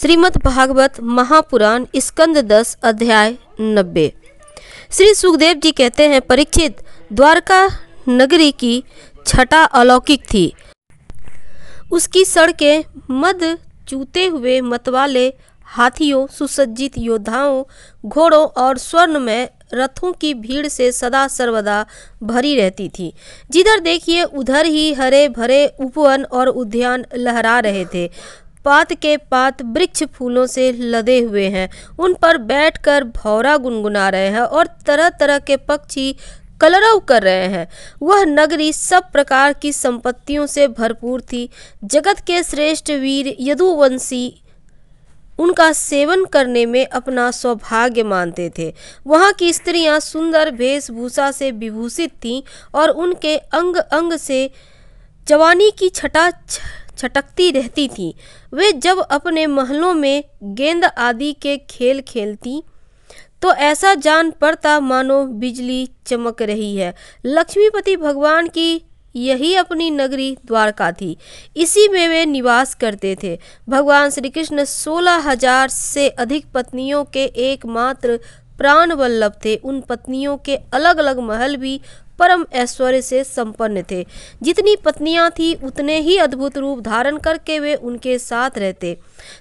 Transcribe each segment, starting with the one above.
श्रीमद् भागवत महापुराण स्कंद दस अध्याय नब्बे श्री सुखदेव जी कहते हैं परीक्षित द्वारका नगरी की छटा अलौकिक थी उसकी सड़कें मद चूते हुए मतवाले हाथियों सुसज्जित योद्धाओं घोड़ों और स्वर्ण में रथों की भीड़ से सदा सर्वदा भरी रहती थी जिधर देखिए उधर ही हरे भरे उपवन और उद्यान लहरा रहे थे पात के पात वृक्ष फूलों से लदे हुए हैं उन पर बैठकर भौरा गुनगुना रहे हैं और तरह तरह के पक्षी कलरव कर रहे हैं वह नगरी सब प्रकार की संपत्तियों से भरपूर थी जगत के श्रेष्ठ वीर यदुवंशी उनका सेवन करने में अपना सौभाग्य मानते थे वहाँ की स्त्रियाँ सुंदर वेशभूषा से विभूषित थीं और उनके अंग अंग से जवानी की छटा छ... छटकती रहती थी वे जब अपने महलों में गेंद आदि के खेल खेलती तो ऐसा जान पड़ता मानो बिजली चमक रही है लक्ष्मीपति भगवान की यही अपनी नगरी द्वारका थी इसी में वे निवास करते थे भगवान श्री कृष्ण सोलह हजार से अधिक पत्नियों के एकमात्र प्राण वल्लभ थे उन पत्नियों के अलग अलग महल भी परम ऐश्वर्य से संपन्न थे जितनी पत्नियां थीं उतने ही अद्भुत रूप धारण करके वे उनके साथ रहते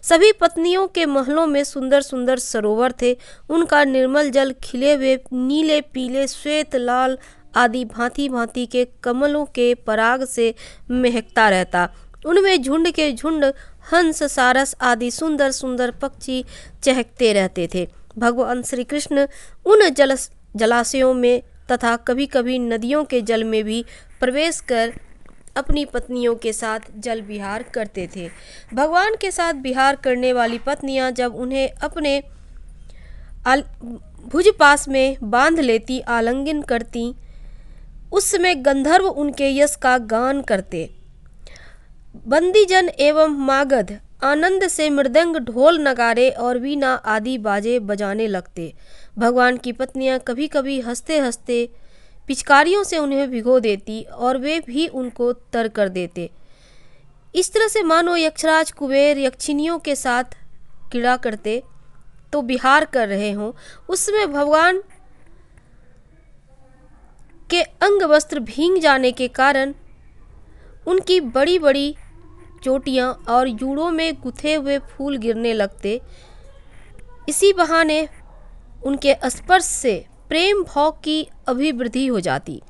सभी पत्नियों के महलों में सुंदर सुंदर सरोवर थे उनका निर्मल जल खिले हुए नीले पीले श्वेत लाल आदि भांति भांति के कमलों के पराग से महकता रहता उनमें झुंड के झुंड हंस सारस आदि सुंदर सुंदर पक्षी चहकते रहते थे भगवान श्री कृष्ण उन जल जलाशयों में तथा कभी कभी नदियों के जल में भी प्रवेश कर अपनी पत्नियों के साथ जल विहार करते थे भगवान के साथ विहार करने वाली पत्नियां जब उन्हें अपने भुज पास में बांध लेती आलिंगन करती उस समय गंधर्व उनके यश का गान करते बंदीजन एवं मागध आनंद से मृदंग ढोल नगारे और वीणा आदि बाजे बजाने लगते भगवान की पत्नियां कभी कभी हंसते हंसते पिचकारियों से उन्हें भिगो देती और वे भी उनको तर कर देते इस तरह से मानो यक्षराज कुबेर यक्षिनियों के साथ क्रीड़ा करते तो बिहार कर रहे हों उसमें भगवान के अंग वस्त्र भींग जाने के कारण उनकी बड़ी बड़ी चोटियां और जूड़ों में गुथे हुए फूल गिरने लगते इसी बहाने उनके स्पर्श से प्रेम भाव की अभिवृद्धि हो जाती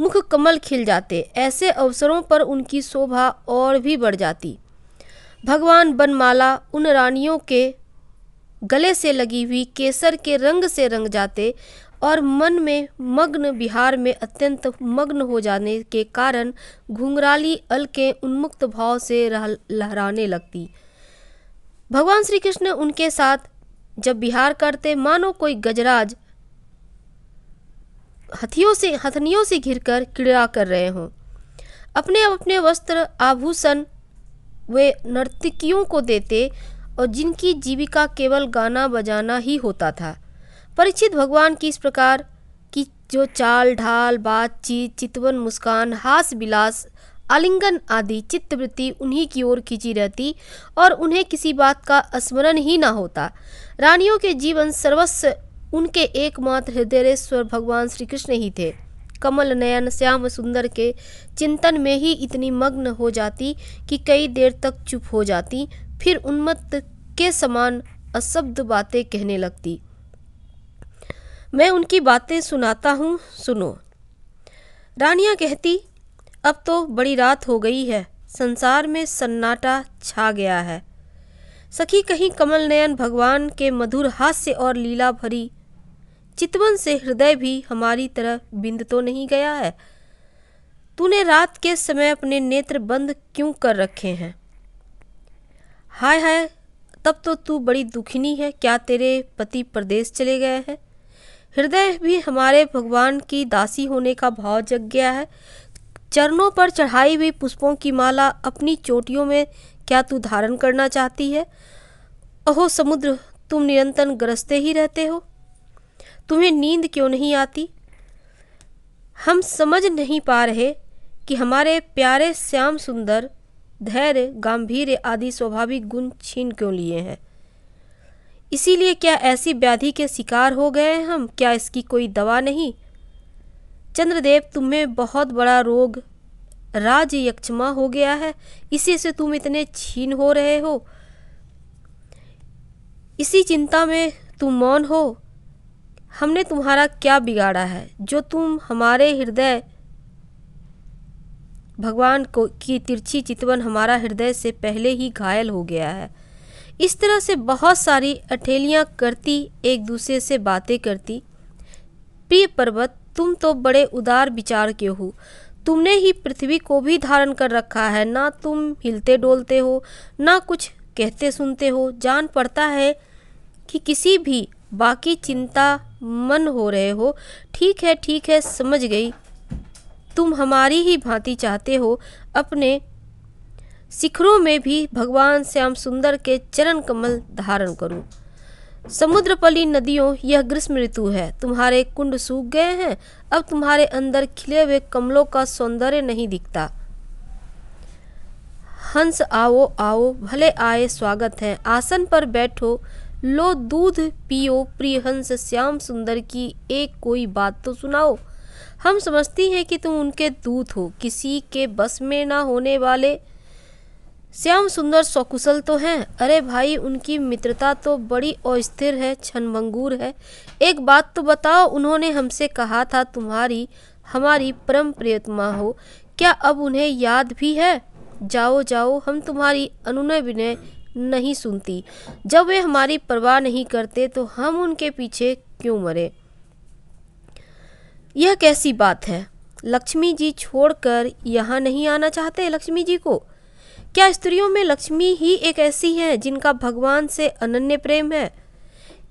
मुख कमल खिल जाते ऐसे अवसरों पर उनकी शोभा और भी बढ़ जाती भगवान बनमाला उन रानियों के गले से लगी हुई केसर के रंग से रंग जाते और मन में मग्न बिहार में अत्यंत मग्न हो जाने के कारण घुंघराली अलकें उन्मुक्त भाव से लहराने लगती भगवान श्री कृष्ण उनके साथ जब बिहार करते मानो कोई गजराज हथियों से हथनियों से घिरकर क्रीड़ा कर रहे हों अपने अपने वस्त्र आभूषण वे नर्तकियों को देते और जिनकी जीविका केवल गाना बजाना ही होता था परीक्षित भगवान की इस प्रकार की जो चाल ढाल बातचीत चितवन मुस्कान हास बिलास आलिंगन आदि चित्तवृत्ति उन्हीं की ओर खींची रहती और उन्हें किसी बात का स्मरण ही ना होता रानियों के जीवन सर्वस्व उनके एकमात्र हृदयेश्वर भगवान श्री कृष्ण ही थे कमल नयन श्याम सुंदर के चिंतन में ही इतनी मग्न हो जाती कि कई देर तक चुप हो जाती फिर उन्मत्त के समान असब्द बातें कहने लगती मैं उनकी बातें सुनाता हूँ सुनो रानिया कहती अब तो बड़ी रात हो गई है संसार में सन्नाटा छा गया है सखी कहीं कमल नयन भगवान के मधुर हास्य और लीला भरी चितवन से हृदय भी हमारी तरह बिंद तो नहीं गया है तूने रात के समय अपने नेत्र बंद क्यों कर रखे हैं हाय हाय तब तो तू बड़ी दुखिनी है क्या तेरे पति प्रदेश चले गए हैं हृदय भी हमारे भगवान की दासी होने का भाव जग गया है चरणों पर चढ़ाई हुई पुष्पों की माला अपनी चोटियों में क्या तू धारण करना चाहती है अहो समुद्र तुम निरंतर ग्रसते ही रहते हो तुम्हें नींद क्यों नहीं आती हम समझ नहीं पा रहे कि हमारे प्यारे श्याम सुंदर धैर्य गंभीर आदि स्वाभाविक गुण छीन क्यों लिए हैं इसीलिए क्या ऐसी व्याधि के शिकार हो गए हैं हम क्या इसकी कोई दवा नहीं चंद्रदेव तुम्हें बहुत बड़ा रोग राज यक्षमा हो गया है इसी से तुम इतने छीन हो रहे हो इसी चिंता में तुम मौन हो हमने तुम्हारा क्या बिगाड़ा है जो तुम हमारे हृदय भगवान को की तिरछी चितवन हमारा हृदय से पहले ही घायल हो गया है इस तरह से बहुत सारी अठेलियाँ करती एक दूसरे से बातें करती प्रिय पर्वत तुम तो बड़े उदार विचार के हो तुमने ही पृथ्वी को भी धारण कर रखा है ना तुम हिलते डोलते हो ना कुछ कहते सुनते हो जान पड़ता है कि किसी भी बाकी चिंता मन हो रहे हो ठीक है ठीक है समझ गई तुम हमारी ही भांति चाहते हो अपने शिखरों में भी भगवान श्याम सुंदर के चरण कमल धारण करूं समुद्रपली नदियों यह ग्रीष्म ऋतु है तुम्हारे कुंड सूख गए हैं अब तुम्हारे अंदर खिले हुए कमलों का सौंदर्य नहीं दिखता हंस आओ आओ भले आए स्वागत है आसन पर बैठो लो दूध पियो प्रिय हंस श्याम सुंदर की एक कोई बात तो सुनाओ हम समझती हैं कि तुम उनके दूत हो किसी के बस में ना होने वाले श्याम सुंदर सकुशल तो हैं अरे भाई उनकी मित्रता तो बड़ी अस्थिर है क्षणभंगूर है एक बात तो बताओ उन्होंने हमसे कहा था तुम्हारी हमारी परम प्रियतमा हो क्या अब उन्हें याद भी है जाओ जाओ हम तुम्हारी अनुनय विनय नहीं सुनती जब वे हमारी परवाह नहीं करते तो हम उनके पीछे क्यों मरे यह कैसी बात है लक्ष्मी जी छोड़कर यहाँ नहीं आना चाहते लक्ष्मी जी को क्या स्त्रियों में लक्ष्मी ही एक ऐसी हैं जिनका भगवान से अनन्य प्रेम है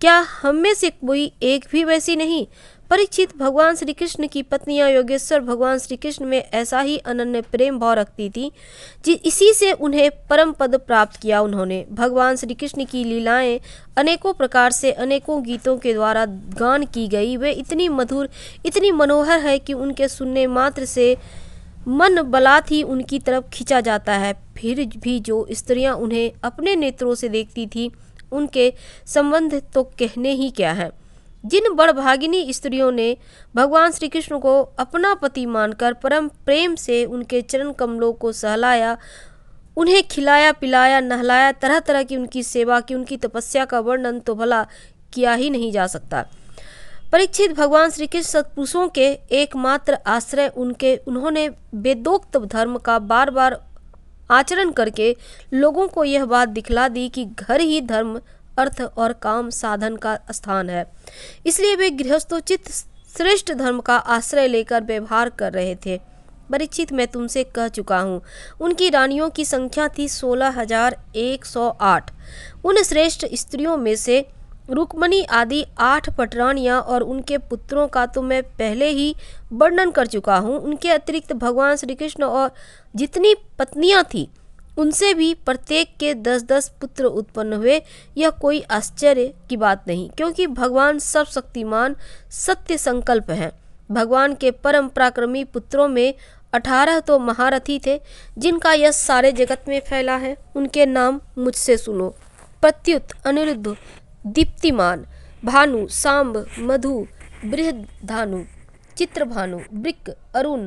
क्या हम में से कोई एक भी वैसी नहीं परीक्षित भगवान श्री कृष्ण की पत्नियां योगेश्वर भगवान श्री कृष्ण में ऐसा ही अनन्य प्रेम भाव रखती थी इसी से उन्हें परम पद प्राप्त किया उन्होंने भगवान श्री कृष्ण की लीलाएं अनेकों प्रकार से अनेकों गीतों के द्वारा गान की गई वे इतनी मधुर इतनी मनोहर है कि उनके सुनने मात्र से मन बलात् ही उनकी तरफ खींचा जाता है फिर भी जो स्त्रियां उन्हें अपने नेत्रों से देखती थी उनके संबंध तो कहने ही क्या है जिन बड़भागिनी स्त्रियों ने भगवान श्री कृष्ण को अपना पति मानकर परम प्रेम से उनके चरण कमलों को सहलाया उन्हें खिलाया पिलाया नहलाया तरह तरह की उनकी सेवा की उनकी तपस्या का वर्णन तो भला किया ही नहीं जा सकता परीक्षित भगवान श्री कृष्ण सत्पुरुषों के एकमात्र आश्रय उनके उन्होंने वेदोक्त धर्म का बार बार आचरण करके लोगों को यह बात दिखला दी कि घर ही धर्म अर्थ और काम साधन का स्थान है इसलिए वे गृहस्थोचित श्रेष्ठ धर्म का आश्रय लेकर व्यवहार कर रहे थे परीक्षित मैं तुमसे कह चुका हूँ उनकी रानियों की संख्या थी सोलह हजार एक सौ आठ उन श्रेष्ठ स्त्रियों में से रुक्मणी आदि आठ पटरानियाँ और उनके पुत्रों का तो मैं पहले ही वर्णन कर चुका हूँ उनके अतिरिक्त भगवान श्री कृष्ण और जितनी पत्नियाँ थीं उनसे भी प्रत्येक के दस दस पुत्र उत्पन्न हुए यह कोई आश्चर्य की बात नहीं क्योंकि भगवान सर्वशक्तिमान सत्य संकल्प हैं भगवान के परम पराक्रमी पुत्रों में अठारह तो महारथी थे जिनका यश सारे जगत में फैला है उनके नाम मुझसे सुनो प्रत्युत अनिरुद्ध दीप्तिमान भानु सांब मधु बृहधानु चित्रभानु ब्रिक अरुण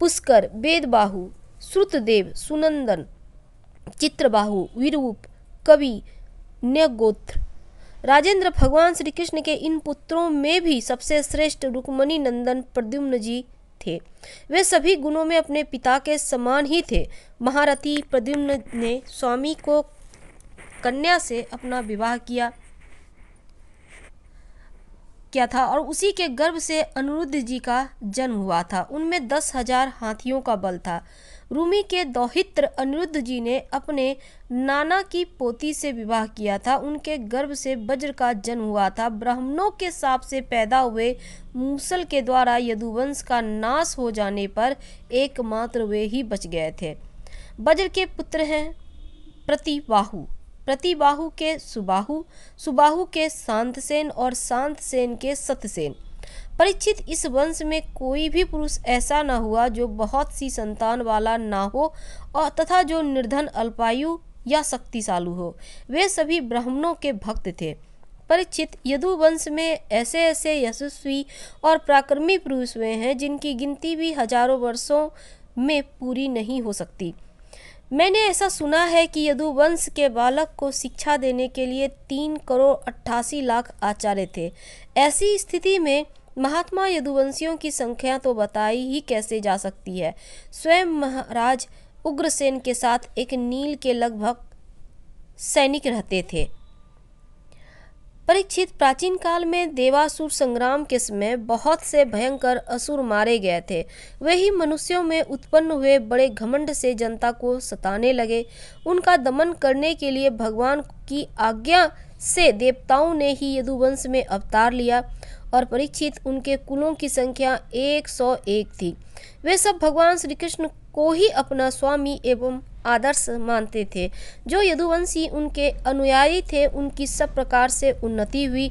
पुष्कर वेदबाहु श्रुतदेव सुनंदन चित्रबाहु विरूप कवि न्यगोत्र राजेंद्र भगवान श्री कृष्ण के इन पुत्रों में भी सबसे श्रेष्ठ रुक्मणी नंदन प्रद्युम्न जी थे वे सभी गुणों में अपने पिता के समान ही थे महारथी प्रद्युम्न ने स्वामी को कन्या से अपना विवाह किया किया था और उसी के गर्भ से अनिरुद्ध जी का जन्म हुआ था उनमें दस हजार हाथियों का बल था रूमी के दौहित्र अनिरुद्ध जी ने अपने नाना की पोती से विवाह किया था उनके गर्भ से वज्र का जन्म हुआ था ब्राह्मणों के साप से पैदा हुए मूसल के द्वारा यदुवंश का नाश हो जाने पर एकमात्र वे ही बच गए थे वज्र के पुत्र हैं प्रतिवाहु प्रतिबाहु के सुबाहु सुबाहु के शांतसेन और शांतसेन के सतसेन परीक्षित इस वंश में कोई भी पुरुष ऐसा न हुआ जो बहुत सी संतान वाला ना हो और तथा जो निर्धन अल्पायु या शक्तिशालु हो वे सभी ब्राह्मणों के भक्त थे परिचित यदुवंश में ऐसे ऐसे यशस्वी और पराक्रमी पुरुष हुए हैं जिनकी गिनती भी हजारों वर्षों में पूरी नहीं हो सकती मैंने ऐसा सुना है कि यदुवंश के बालक को शिक्षा देने के लिए तीन करोड़ अट्ठासी लाख आचार्य थे ऐसी स्थिति में महात्मा यदुवंशियों की संख्या तो बताई ही कैसे जा सकती है स्वयं महाराज उग्रसेन के साथ एक नील के लगभग सैनिक रहते थे परीक्षित प्राचीन काल में देवासुर संग्राम के समय बहुत से भयंकर असुर मारे गए थे वे ही मनुष्यों में उत्पन्न हुए बड़े घमंड से जनता को सताने लगे उनका दमन करने के लिए भगवान की आज्ञा से देवताओं ने ही यदुवंश में अवतार लिया और परीक्षित उनके कुलों की संख्या 101 थी वे सब भगवान श्री कृष्ण को ही अपना स्वामी एवं आदर्श मानते थे जो यदुवंशी उनके अनुयायी थे उनकी सब प्रकार से उन्नति हुई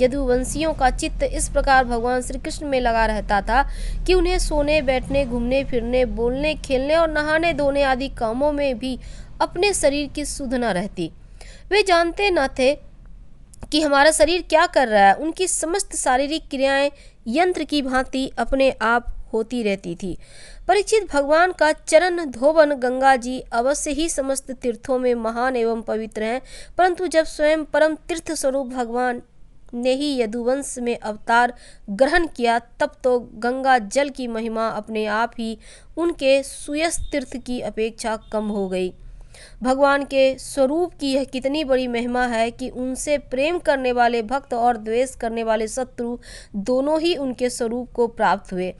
यदुवंशियों का चित्त इस प्रकार भगवान श्री कृष्ण में लगा रहता था कि उन्हें सोने बैठने घूमने फिरने बोलने खेलने और नहाने धोने आदि कामों में भी अपने शरीर की सुध न रहती वे जानते न थे कि हमारा शरीर क्या कर रहा है उनकी समस्त शारीरिक क्रियाएं यंत्र की भांति अपने आप होती रहती थी परीक्षित भगवान का चरण धोवन गंगा जी अवश्य ही समस्त तीर्थों में महान एवं पवित्र हैं परंतु जब स्वयं परम तीर्थ स्वरूप भगवान ने ही यदुवंश में अवतार ग्रहण किया तब तो गंगा जल की महिमा अपने आप ही उनके सुयस तीर्थ की अपेक्षा कम हो गई भगवान के स्वरूप की यह कितनी बड़ी महिमा है कि उनसे प्रेम करने वाले भक्त और द्वेष करने वाले शत्रु दोनों ही उनके स्वरूप को प्राप्त हुए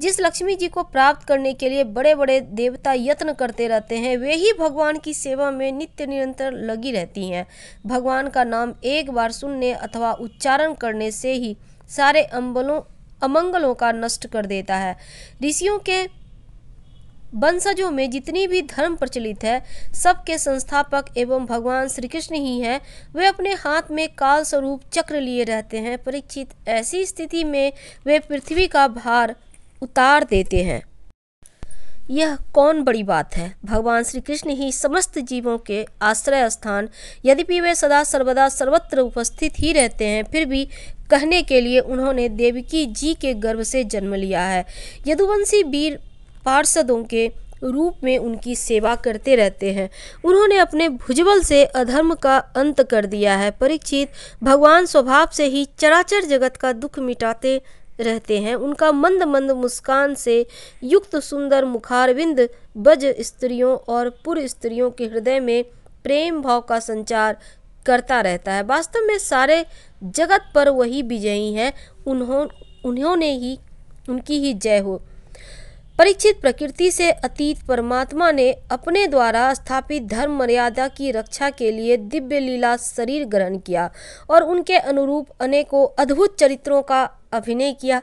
जिस लक्ष्मी जी को प्राप्त करने के लिए बड़े बड़े देवता यत्न करते रहते हैं वे ही भगवान की सेवा में नित्य निरंतर लगी रहती हैं भगवान का नाम एक बार सुनने अथवा उच्चारण करने से ही सारे अम्बलों अमंगलों का नष्ट कर देता है ऋषियों के वंशजों में जितनी भी धर्म प्रचलित है सबके संस्थापक एवं भगवान श्री कृष्ण ही हैं वे अपने हाथ में काल स्वरूप चक्र लिए रहते हैं परीक्षित ऐसी स्थिति में वे पृथ्वी का भार उतार देते हैं यह कौन बड़ी बात है भगवान श्री कृष्ण ही समस्त जीवों के आश्रय स्थान भी वे सदा सर्वदा सर्वत्र उपस्थित ही रहते हैं फिर भी कहने के लिए उन्होंने देवकी जी के गर्भ से जन्म लिया है यदुवंशी वीर पार्षदों के रूप में उनकी सेवा करते रहते हैं उन्होंने अपने भुजबल से अधर्म का अंत कर दिया है परीक्षित भगवान स्वभाव से ही चराचर जगत का दुख मिटाते रहते हैं उनका मंद मंद मुस्कान से युक्त सुंदर मुखारविंद बज स्त्रियों और पुर स्त्रियों के हृदय में प्रेम भाव का संचार करता रहता है वास्तव में सारे जगत पर वही विजयी हैं उन्हों उन्होंने ही उनकी ही जय हो परीक्षित प्रकृति से अतीत परमात्मा ने अपने द्वारा स्थापित धर्म मर्यादा की रक्षा के लिए दिव्य लीला शरीर ग्रहण किया और उनके अनुरूप अनेकों अद्भुत चरित्रों का अभिनय किया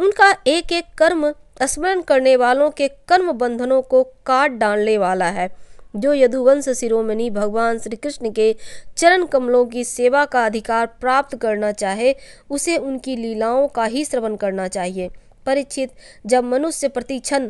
उनका एक एक कर्म स्मरण करने वालों के कर्म बंधनों को काट डालने वाला है जो यदुवंश शिरोमणि भगवान श्री कृष्ण के चरण कमलों की सेवा का अधिकार प्राप्त करना चाहे उसे उनकी लीलाओं का ही श्रवण करना चाहिए परीक्षित जब मनुष्य प्रतिक्षण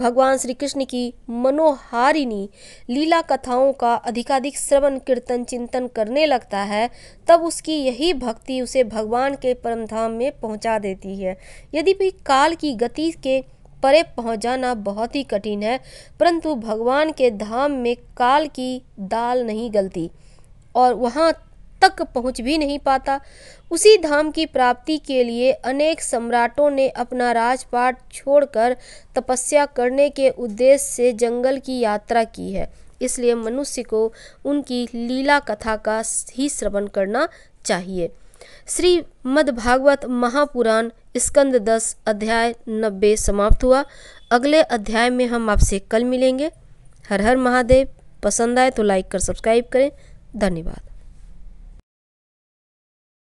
भगवान श्री कृष्ण की मनोहारिणी लीला कथाओं का अधिकाधिक श्रवण कीर्तन चिंतन करने लगता है तब उसकी यही भक्ति उसे भगवान के परमधाम में पहुंचा देती है यदि भी काल की गति के परे पहुंच जाना बहुत ही कठिन है परंतु भगवान के धाम में काल की दाल नहीं गलती और वहाँ तक पहुंच भी नहीं पाता उसी धाम की प्राप्ति के लिए अनेक सम्राटों ने अपना राजपाट छोड़कर तपस्या करने के उद्देश्य से जंगल की यात्रा की है इसलिए मनुष्य को उनकी लीला कथा का ही श्रवण करना चाहिए श्री मद्भागवत महापुराण स्कंद दस अध्याय नब्बे समाप्त हुआ अगले अध्याय में हम आपसे कल मिलेंगे हर हर महादेव पसंद आए तो लाइक कर सब्सक्राइब करें धन्यवाद